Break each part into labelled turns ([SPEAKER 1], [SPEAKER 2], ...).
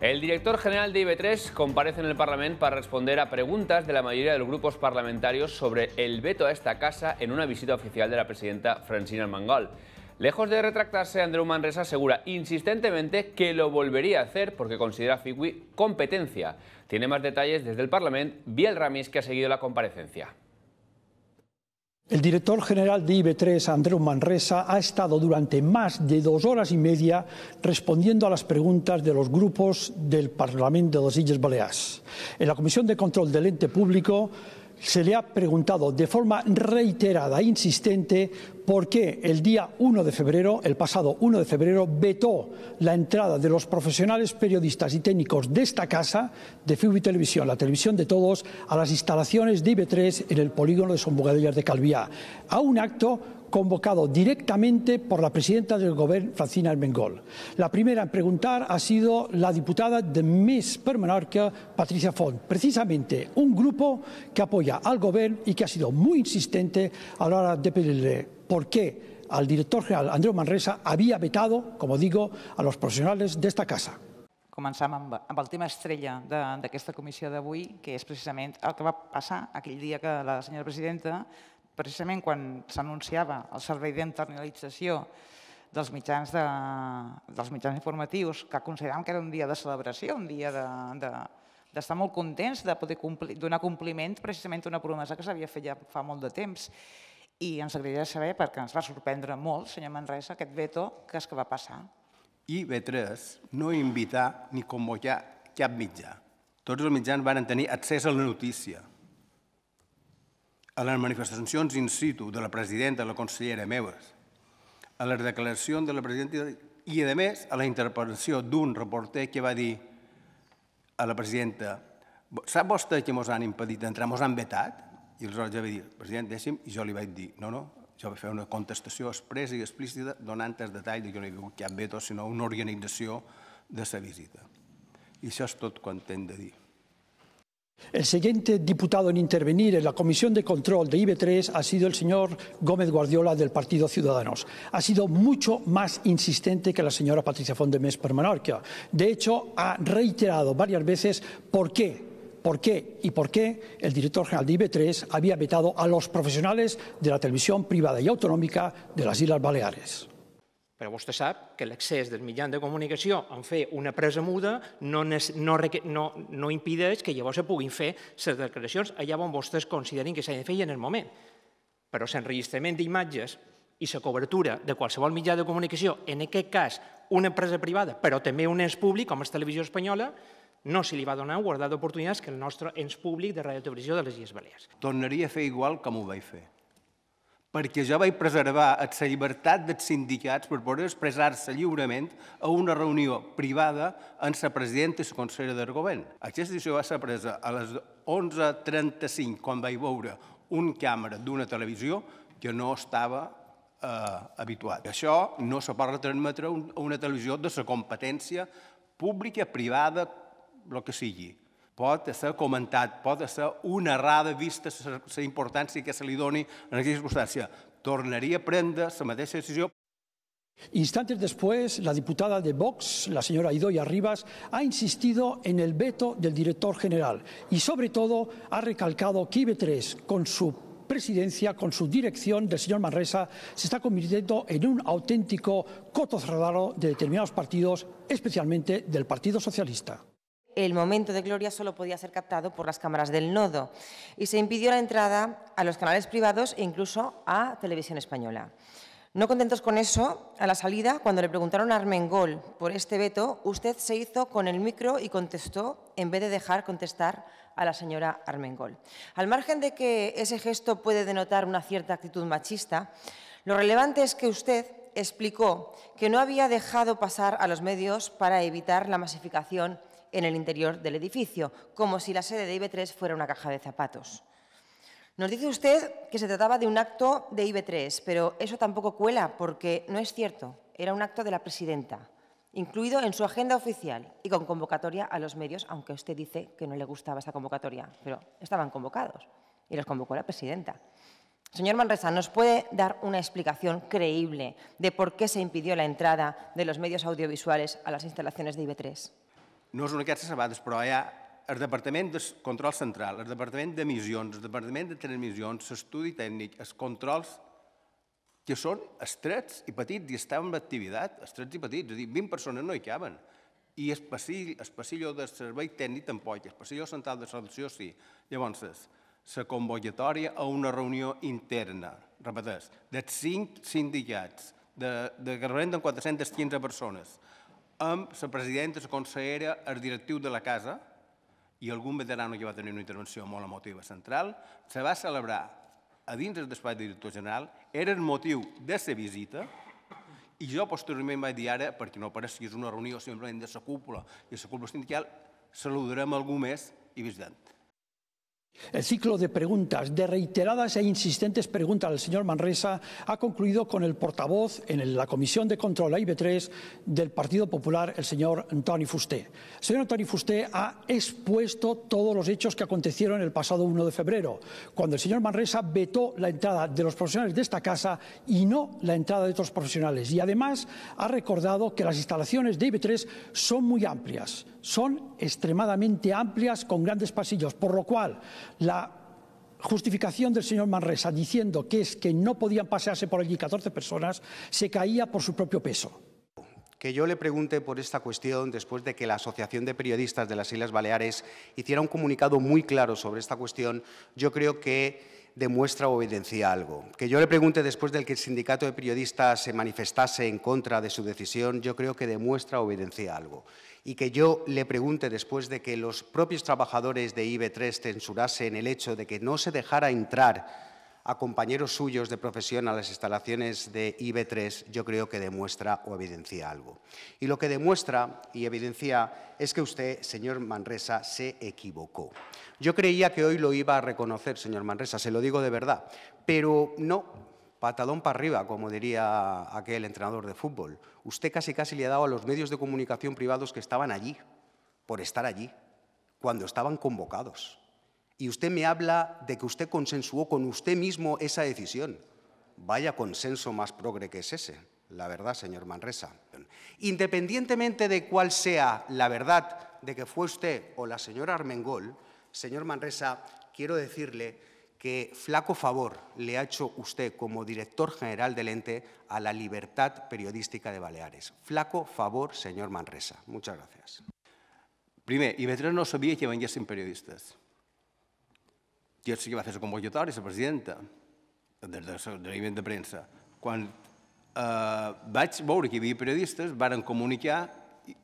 [SPEAKER 1] El director general de IB3 comparece en el Parlamento para responder a preguntas de la mayoría de los grupos parlamentarios sobre el veto a esta casa en una visita oficial de la presidenta Francina Mangal. Lejos de retractarse, Andreu Manresa asegura insistentemente que lo volvería a hacer porque considera a competencia. Tiene más detalles desde el Parlamento, Biel Ramis, que ha seguido la comparecencia.
[SPEAKER 2] El director general de IB3, Andreu Manresa, ha estado durante más de dos horas y media respondiendo a las preguntas de los grupos del Parlamento de las Islas Baleares. En la Comisión de Control del Ente Público se le ha preguntado de forma reiterada e insistente por qué el día 1 de febrero, el pasado 1 de febrero, vetó la entrada de los profesionales periodistas y técnicos de esta casa, de FIUBI Televisión, la televisión de todos, a las instalaciones de IB3 en el polígono de Sombugadillas de Calviá, a un acto convocado directamente por la presidenta del Gobierno, Francina Armengol. La primera en preguntar ha sido la diputada de Miss per Menorca, Patricia Font, precisamente un grupo que apoya al Gobierno y que ha sido muy insistente a la hora de pedirle por qué al director general Andreu Manresa había vetado, como digo, a los profesionales de esta casa.
[SPEAKER 3] Comenzamos amb, el tema estrella de esta comisión de hoy, que es precisamente lo que va pasar aquel día que la señora presidenta precisament quan s'anunciava el servei d'internalització dels mitjans, de, dels mitjans informatius, que consideràvem que era un dia de celebració, un dia d'estar de, de molt contents de poder complir, donar compliment precisament a una promesa que s'havia fet ja fa molt de temps. I ens agradaria saber, perquè ens va sorprendre molt, senyor Manresa, aquest veto, que és que va passar.
[SPEAKER 4] I B3 no invitar ni convocar cap mitjà. Tots els mitjans van tenir accés a la notícia a les manifestacions in situ de la presidenta, la consellera Meves, a les declaracions de la presidenta i, a més, a la interpel·lació d'un reporter que va dir a la presidenta «Sap vostè que ens han impedit d'entrar, ens han vetat?» I aleshores ja va dir «President, deixi'm», i jo li vaig dir «No, no, jo vaig fer una contestació expressa i explícita donant els detalls de que no hi havia cap veto, sinó una organització de la visita». I això és tot quan t'hem de dir.
[SPEAKER 2] El siguiente diputado en intervenir en la Comisión de Control de IB3 ha sido el señor Gómez Guardiola del Partido Ciudadanos. Ha sido mucho más insistente que la señora Patricia Fondemes per De hecho, ha reiterado varias veces por qué por qué y por qué el director general de IB3 había vetado a los profesionales de la televisión privada y autonómica de las Islas Baleares. Però vostè sap que l'accés dels mitjans de comunicació en fer una presa muda no, no, no, no impideix que llavors se puguin fer les declaracions allà on vostès considerin que s'ha de fer en el moment. Però l'enregistrament d'imatges i la cobertura de qualsevol mitjà de comunicació, en aquest cas una empresa privada, però també un ens públic com és Televisió Espanyola, no se li va donar guardar d'oportunitats que el nostre ens públic de radiotelevisió de les Illes Balears.
[SPEAKER 4] Tornaria a fer igual com ho vaig fer perquè jo vaig preservar la llibertat dels sindicats per poder expressar-se lliurement a una reunió privada amb la presidenta i la consellera del govern. Aquesta decisió va ser presa a les 11.35, quan vaig veure un càmera d'una televisió que no estava eh, habituat. Això no se pot retransmetre a una televisió de la competència pública, privada, el que sigui. Puede ser comentado, puede ser una errada vista la importància que se li doni en aquella circumstància. Tornaria a prendre la mateixa decisión?
[SPEAKER 2] Instantes después, la diputada de Vox, la señora Idoia Rivas, ha insistido en el veto del director general y, sobre todo, ha recalcado que IB3, con su presidencia, con su dirección del señor Manresa, se está convirtiendo en un auténtico coto cerrado de determinados partidos, especialmente del Partido
[SPEAKER 3] Socialista el momento de gloria solo podía ser captado por las cámaras del nodo y se impidió la entrada a los canales privados e incluso a Televisión Española. No contentos con eso, a la salida, cuando le preguntaron a Armengol por este veto, usted se hizo con el micro y contestó en vez de dejar contestar a la señora Armengol. Al margen de que ese gesto puede denotar una cierta actitud machista, lo relevante es que usted explicó que no había dejado pasar a los medios para evitar la masificación en el interior del edificio, como si la sede de IB3 fuera una caja de zapatos. Nos dice usted que se trataba de un acto de IB3, pero eso tampoco cuela porque no es cierto. Era un acto de la presidenta, incluido en su agenda oficial y con convocatoria a los medios, aunque usted dice que no le gustaba esa convocatoria, pero estaban convocados y los convocó la presidenta. Señor Manresa, ¿nos puede dar una explicación creíble de por qué se impidió la entrada de los medios audiovisuales a las instalaciones de IB3?
[SPEAKER 4] no són aquestes sabates, però hi ha el Departament de Control Central, el Departament d'Emissions, el Departament de Transmissions, l'estudi tècnic, els controls que són estrets i petits i estan en activitat, estrets i petits, és a dir, 20 persones no hi caben. I el passill, el passillo de servei tècnic tampoc, el passillo central de solució sí. Llavors, la convocatòria a una reunió interna, repeteix, de 5 sindicats, de, de que representen 415 persones, amb la presidenta, la consellera, el directiu de la casa i algun veterano que va tenir una intervenció molt emotiva central, se va celebrar a dins del despatx de director general, era el motiu de la visita, i jo posteriorment vaig dir ara, perquè no pareix que és una reunió simplement de la cúpula i la cúpula sindical, saludarem algú més i visitant.
[SPEAKER 2] El ciclo de preguntas, de reiteradas e insistentes preguntas del señor Manresa, ha concluido con el portavoz en la Comisión de Control ib 3 del Partido Popular, el señor Antoni Fusté. El señor Antoni Fusté ha expuesto todos los hechos que acontecieron el pasado 1 de febrero, cuando el señor Manresa vetó la entrada de los profesionales de esta casa y no la entrada de otros profesionales. Y además ha recordado que las instalaciones de ib 3 son muy amplias, son extremadamente amplias con grandes pasillos, por lo cual la justificación del señor Manresa diciendo que es que no podían pasearse por allí 14 personas se caía por su propio peso.
[SPEAKER 1] Que yo le pregunte por esta cuestión después de que la Asociación de Periodistas de las Islas Baleares hiciera un comunicado muy claro sobre esta cuestión, yo creo que demuestra o evidencia algo. Que yo le pregunte después de que el sindicato de periodistas se manifestase en contra de su decisión, yo creo que demuestra o evidencia algo. Y que yo le pregunte después de que los propios trabajadores de IB3 censurasen el hecho de que no se dejara entrar a compañeros suyos de profesión a las instalaciones de IB3, yo creo que demuestra o evidencia algo. Y lo que demuestra y evidencia es que usted, señor Manresa, se equivocó. Yo creía que hoy lo iba a reconocer, señor Manresa, se lo digo de verdad, pero no, patadón para arriba, como diría aquel entrenador de fútbol. Usted casi casi le ha dado a los medios de comunicación privados que estaban allí, por estar allí, cuando estaban convocados. Y usted me habla de que usted consensuó con usted mismo esa decisión. Vaya consenso más progre que es ese, la verdad, señor Manresa. Independientemente de cuál sea la verdad de que fue usted o la señora Armengol, señor Manresa, quiero decirle que flaco favor le ha hecho usted como director general del ente a la libertad periodística de Baleares. Flaco favor, señor Manresa. Muchas gracias.
[SPEAKER 4] Primer, ¿y no sabía que sin periodistas. jo sí que va fer la convocatòria? La presidenta, des de l'element de premsa. Quan eh, vaig veure que hi havia periodistes, varen comunicar i,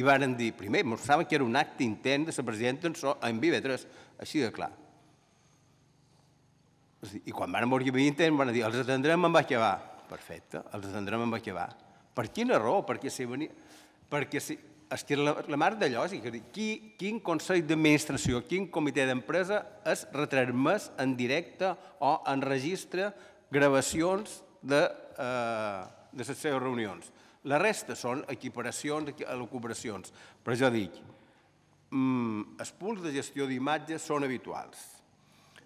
[SPEAKER 4] i varen dir, primer, mos saben que era un acte intent de la presidenta en, so, en Vivetres, així de clar. I quan van morir que hi havia intent, van dir, els atendrem amb acabar. Perfecte, els atendrem amb acabar. Per quina raó? Perquè si venia... Perquè si, estira la, la mar d'allò. O sigui, qui, quin Consell d'Administració, quin comitè d'empresa es més en directe o en registre gravacions de, eh, de les seves reunions. La resta són equiparacions, elucubracions. Però ja dic, mm, els punts de gestió d'imatges són habituals.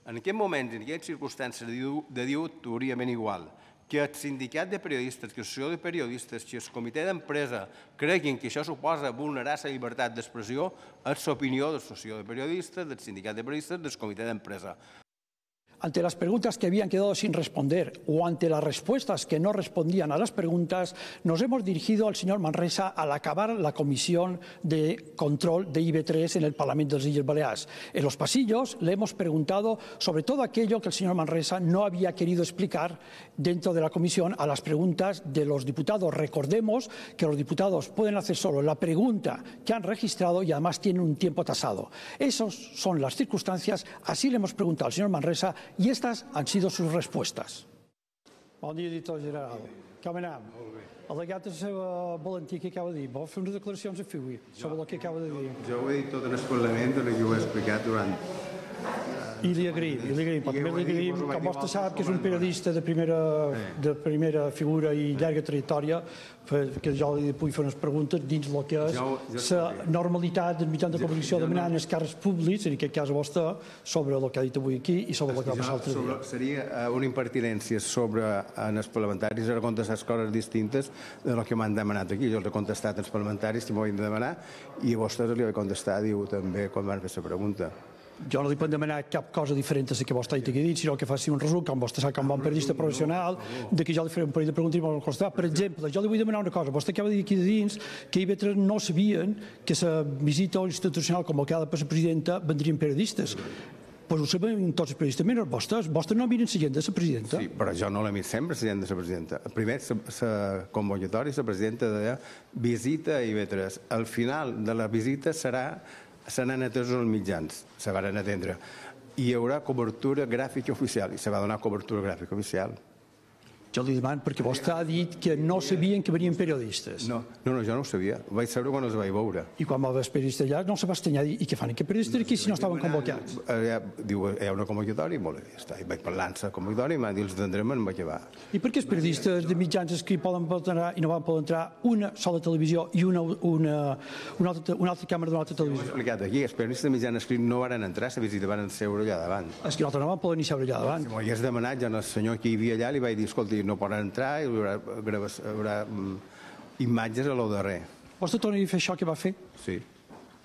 [SPEAKER 4] En aquest moment, en aquestes circumstàncies, de diu ben igual que el sindicat de periodistes, que l'associació de periodistes, que el comitè d'empresa creguin que això suposa vulnerar la llibertat d'expressió, és l'opinió de l'associació de periodistes, del sindicat de periodistes, del comitè d'empresa.
[SPEAKER 2] ante las preguntas que habían quedado sin responder o ante las respuestas que no respondían a las preguntas, nos hemos dirigido al señor Manresa al acabar la comisión de control de IB3 en el Parlamento de Illes Baleares. En los pasillos le hemos preguntado sobre todo aquello que el señor Manresa no había querido explicar dentro de la comisión a las preguntas de los diputados. Recordemos que los diputados pueden hacer solo la pregunta que han registrado y además tienen un tiempo tasado. Esas son las circunstancias. Así le hemos preguntado al señor Manresa y estas han sido sus respuestas. Buen día, editor general. ¿Cómo anem? Molt bé. Alegadas a Valentí que acaba de dir. Vol fer unes declaracions a Fiui sobre el que acaba de dir.
[SPEAKER 4] Jo ho he dit tot en escollament que ho he explicat durant...
[SPEAKER 2] I li agraïm, i li agraïm, però també li agraïm, com vostè sap, que és un periodista de primera, de primera figura i llarga trajectòria, que jo li pugui fer unes preguntes dins del que és la normalitat del mitjà de comunicació demanant els càrrecs públics, en aquest cas vostè, sobre el eh, que ha dit avui aquí i sobre el que ha passar l'altre dia.
[SPEAKER 4] Seria una impertinència sobre en els parlamentaris, ara contes les coses distintes, del eh, que m'han demanat aquí. Jo els he contestat als parlamentaris que m'ho havien de demanar i a vostès li he contestat, diu, també, quan van fer la pregunta.
[SPEAKER 2] Jo no li puc demanar cap cosa diferent a la que vostè ha dit, sinó que faci un resum, com vostè sap, va un periodista professional, de que jo li faré un període de preguntes i m'ho costarà. Per exemple, jo li vull demanar una cosa. Vostè acaba de dir aquí de dins que IB3 no sabien que la visita institucional convocada per la presidenta vendrien periodistes pues ho sabem tots els periodistes, menys vostres. Vostres no miren la gent de la presidenta. Sí,
[SPEAKER 4] però jo no la miro sempre, la gent de la presidenta. Primer, la convocatòria, la presidenta de visita i vetres. Al final de la visita serà n'han atès els mitjans, se van atendre. Hi haurà cobertura gràfica oficial i se va donar cobertura gràfica oficial. Jo li demano perquè vostè ha dit que no sabien que venien periodistes. No, no, jo no ho sabia. Ho vaig saber quan els vaig veure.
[SPEAKER 2] I quan va els periodistes allà no se va estanyar i què fan aquests periodistes aquí si no estaven convocats?
[SPEAKER 4] Diu, hi ha una convocatòria, molt bé, està. I vaig parlant-se convocatòria i m'han dit, els tindrem en va I
[SPEAKER 2] per què els periodistes de mitjans escrits poden entrar i no van poder entrar una sola televisió i una, una, una, altra, una altra càmera d'una altra televisió? Ho
[SPEAKER 4] he explicat aquí, els periodistes de mitjans escrits no van entrar, s'ha visitat, van seure allà davant. És que no van poder ni seure allà davant. Si m'ho hagués demanat, ja el senyor que hi havia allà li vaig dir, escolti, no poden entrar i hi haurà, hi haurà mm, imatges a lo darrer. Vols Toni tornar a fer això que va fer? Sí.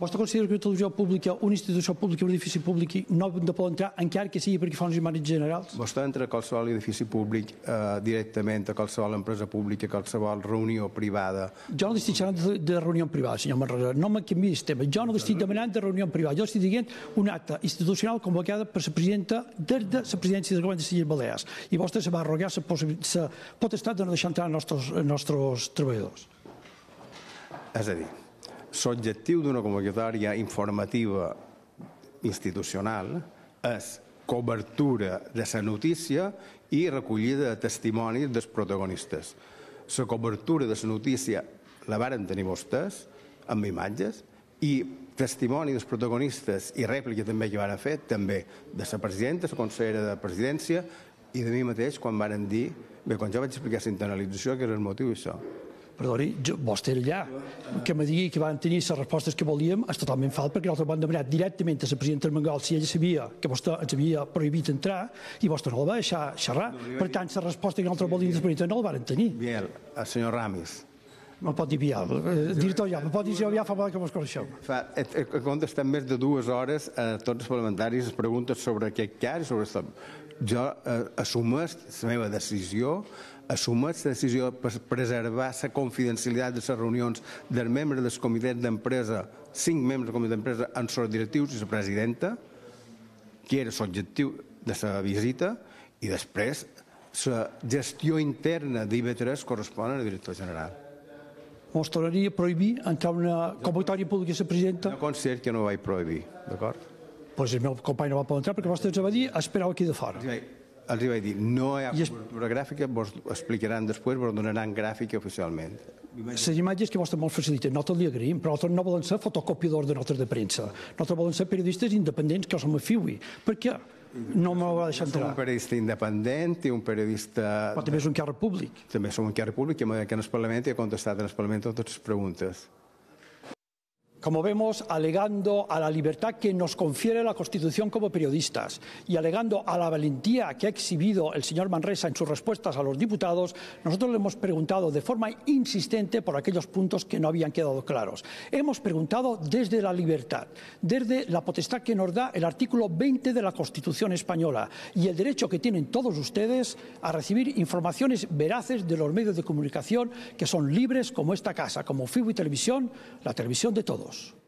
[SPEAKER 2] Vostè considera que la televisió pública, una institució pública, un edifici públic, no de en entrar, encara que sigui perquè fa uns imatges generals?
[SPEAKER 4] Vostè entra a qualsevol edifici públic eh, directament, a qualsevol empresa pública,
[SPEAKER 2] a qualsevol reunió privada. Jo no estic demanant de, de reunió privada, senyor Marrera. No me canviï el tema. Jo no estic demanant de reunió privada. Jo estic dient un acte institucional convocada per la presidenta des de la presidència del govern de Silles Balears. I vostè se va arrogar la potestat de no deixar entrar els nostres, els nostres treballadors.
[SPEAKER 4] És a dir, l'objectiu d'una convocatòria informativa institucional és cobertura de la notícia i recollida de testimonis dels protagonistes. La cobertura de la notícia la varen tenir vostès, amb imatges, i testimoni dels protagonistes i rèplica també que van fer, també de la presidenta, la consellera de presidència i de mi mateix quan varen dir, bé, quan jo vaig explicar la internalització, que era
[SPEAKER 2] el motiu i això perdoni, jo, vostè era allà. Que me digui que van tenir les respostes que volíem és totalment fals, perquè nosaltres vam demanar directament a la presidenta Armengol si ella sabia que vostè ens havia prohibit entrar i vostè no la va deixar xerrar. Per tant, la resposta que nosaltres volíem de la presidenta no la van tenir.
[SPEAKER 4] Biel, el senyor Ramis,
[SPEAKER 2] me'n pot dir Bial, eh, dir-t'ho ja, me'n pot dir si ja fa mal que mos coneixeu.
[SPEAKER 4] Fa, he, he més de dues hores a eh, tots els parlamentaris les preguntes sobre aquest cas, sobre esta... jo eh, la meva decisió, assumeix la decisió per preservar la confidencialitat de les reunions dels membres del comitè d'empresa, cinc membres del comitè d'empresa, en sort directius i la presidenta, que era l'objectiu de la visita, i després la gestió interna d'IB3 correspon al director general.
[SPEAKER 2] Mos tornaria a prohibir entrar una convocatòria pública i la presidenta? No considero que no ho vaig prohibir, d'acord? Doncs pues el meu company no va poder entrar perquè vostè ens va dir esperau aquí de fora.
[SPEAKER 4] Sí, els hi vaig dir, no hi ha es... cobertura gràfica, vos explicaran després, vos donaran gràfica oficialment.
[SPEAKER 2] Les imatges que vostè molt facilita, nosaltres li agraïm, però nosaltres no volem ser fotocopiadors de notes de premsa. Nosaltres volem ser periodistes independents que som a FIUI. Per què? no me
[SPEAKER 4] va deixar entrar. un periodista independent i un periodista... Però també és un càrrec públic. També som un càrrec públic que en el Parlament i ha contestat en el Parlament totes les preguntes. como
[SPEAKER 2] vemos, alegando a la libertad que nos confiere la Constitución como periodistas y alegando a la valentía que ha exhibido el señor Manresa en sus respuestas a los diputados, nosotros le hemos preguntado de forma insistente por aquellos puntos que no habían quedado claros. Hemos preguntado desde la libertad, desde la potestad que nos da el artículo 20 de la Constitución española y el derecho que tienen todos ustedes a recibir informaciones veraces de los medios de comunicación que son libres como esta casa, como FIBO y Televisión, la televisión de todos. Dios.